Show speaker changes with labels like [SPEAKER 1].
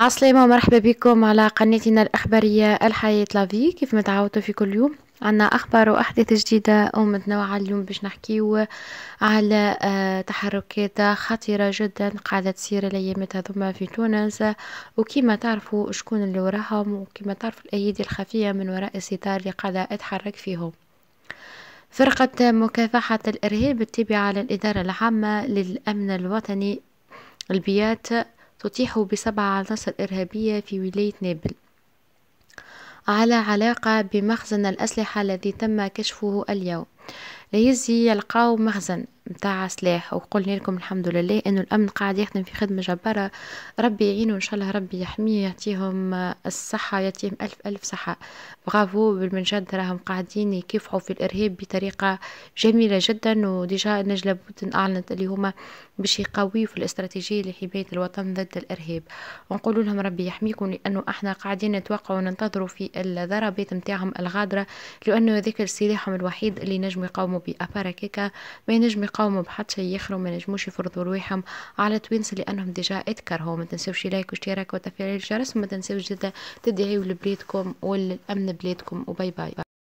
[SPEAKER 1] عسلامة ومرحبا بكم على قناتنا الإخبارية الحياة لافي كيف متعودتوا في كل يوم عنا أخبار وأحداث جديدة ومتنوعة اليوم باش نحكيو على آه، تحركات خطيرة جدا قاعدة تصير الأيام هذوما في تونس وكما تعرفوا شكون اللي وراهم وكما تعرفوا الأيادي الخفية من وراء الستار اللي قاعدة تحرك فيهم فرقة مكافحة الإرهاب التابعة للإدارة العامة للأمن الوطني البيات تطيح بسبع عناصر إرهابية في ولاية نابل على علاقة بمخزن الأسلحة الذي تم كشفه اليوم ليزي يلقاو مخزن متاع سلاح وقلنا لكم الحمد لله انه الامن قاعد يخدم في خدمه جباره ربي يعينه ان شاء الله ربي يحميه يعطيهم الصحه يعطيهم الف الف صحه برافو بالمنجد راهم قاعدين يكافحوا في الارهاب بطريقه جميله جدا وديجا نجله بوتن اعلنت اللي هما باش يقويوا في الاستراتيجيه لحمايه الوطن ضد الارهاب ونقول لهم ربي يحميكم لانه احنا قاعدين نتوقع وننتظروا في الضربات نتاعهم الغادره لانه هذاك سلاحهم الوحيد اللي نجم يقاوموا بأبركك ما ينجم يقاوموا بحد شيء يخرو ما نجموش يفرضوا رواحهم على توينس لأنهم ديجا اتكرهوا ما تنسوش لايك واشتراك وتفعيل الجرس وما تنسوش جدا تدعيوا لبلادكم والأمن بلادكم وباي باي